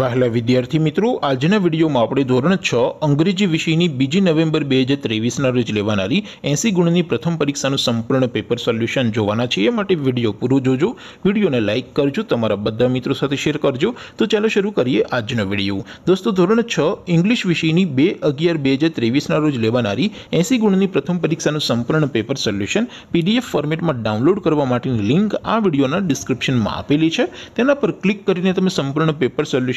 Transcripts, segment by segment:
વાહલા વિદ્યાર્થી મિત્રો આજનો વિડિયોમાં આપણે ધોરણ 6 અંગ્રેજી વિષયની 2 ડિસેમ્બર 2023 ના રોજ લેવાણારી 80 ગુણની પ્રથમ પરીક્ષાનું સંપૂર્ણ પેપર સોલ્યુશન જોવાના છે એમ માટે વિડિયો પૂરો જોજો વિડિયોને લાઈક કરજો તમારા બધા મિત્રો સાથે શેર કરજો તો ચાલો શરૂ કરીએ આજનો વિડિયો દોસ્તો ધોરણ 6 ઇંગ્લિશ વિષયની 2 11 2023 ના રોજ લેવાણારી 80 ગુણની પ્રથમ પરીક્ષાનું સંપૂર્ણ પેપર સોલ્યુશન PDF ફોર્મેટમાં ડાઉનલોડ કરવા માટેની લિંક આ વિડિયોના ડિસ્ક્રિપ્શનમાં આપેલી છે તેના પર ક્લિક કરીને તમે સંપૂર્ણ પેપર સોલ્યુશન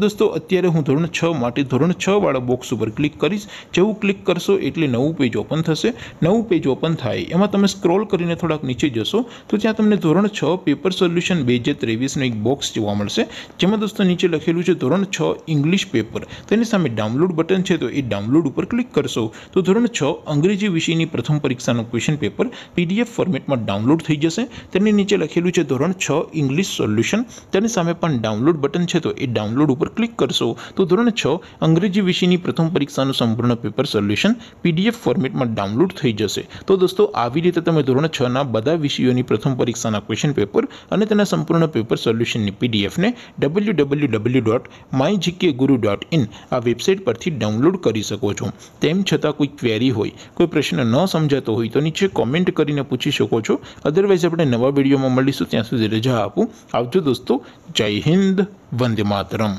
દોસ્તો અત્યારે હું ધોરણ 6 માટી ધોરણ 6 વાળો બોક્સ ઉપર ક્લિક કરીશ જેવું ક્લિક કરશો એટલે નવું પેજ ઓપન થશે નવું પેજ ઓપન થાય એમાં તમે સ્ક્રોલ કરીને થોડક નીચે જશો તો ત્યાં તમને ધોરણ 6 પેપર સોલ્યુશન 2023 નો એક બોક્સ જોવા મળશે જેમ હું દોસ્તો નીચે લખેલું છે ધોરણ 6 ઇંગ્લિશ પેપર તેની સામે ડાઉનલોડ બટન છે તો એ ડાઉનલોડ ઉપર ક્લિક કરશો તો ધોરણ 6 અંગ્રેજી વિષયની પ્રથમ પરીક્ષાનું ક્વેશ્ચન પેપર PDF ફોર્મેટમાં ડાઉનલોડ થઈ જશે તેની નીચે લખેલું છે ધોરણ 6 ઇંગ્લિશ સોલ્યુશન તેની સામે પણ ડાઉનલોડ બટન છે તો એ ડાઉનલોડ ઉપર क्लिक करशो तो ધોરણ 6 અંગ્રેજી વિષયની પ્રથમ પરીક્ષાનું સંપૂર્ણ પેપર સોલ્યુશન પીડીએફ ફોર્મેટમાં ડાઉનલોડ થઈ જશે તો દોસ્તો આવી રીતે તમે ધોરણ 6 ના બધા વિષયોની પ્રથમ પરીક્ષાના ક્વેશ્ચન પેપર અને તેના સંપૂર્ણ પેપર સોલ્યુશનની પીડીએફ ને www.mygkguru.in આ વેબસાઈટ પરથી ડાઉનલોડ કરી શકો છો તેમ છતાં કોઈ ક્વેરી હોય કોઈ પ્રશ્ન ન સમજતો હોય તો નીચે કમેન્ટ કરીને પૂછી શકો છો અધરવાઇઝ આપણે નવા વિડિયોમાં મળીશું ત્યાં સુધી જ રાહ આપું આવજો દોસ્તો જય હિન્દ વંદે માતરમ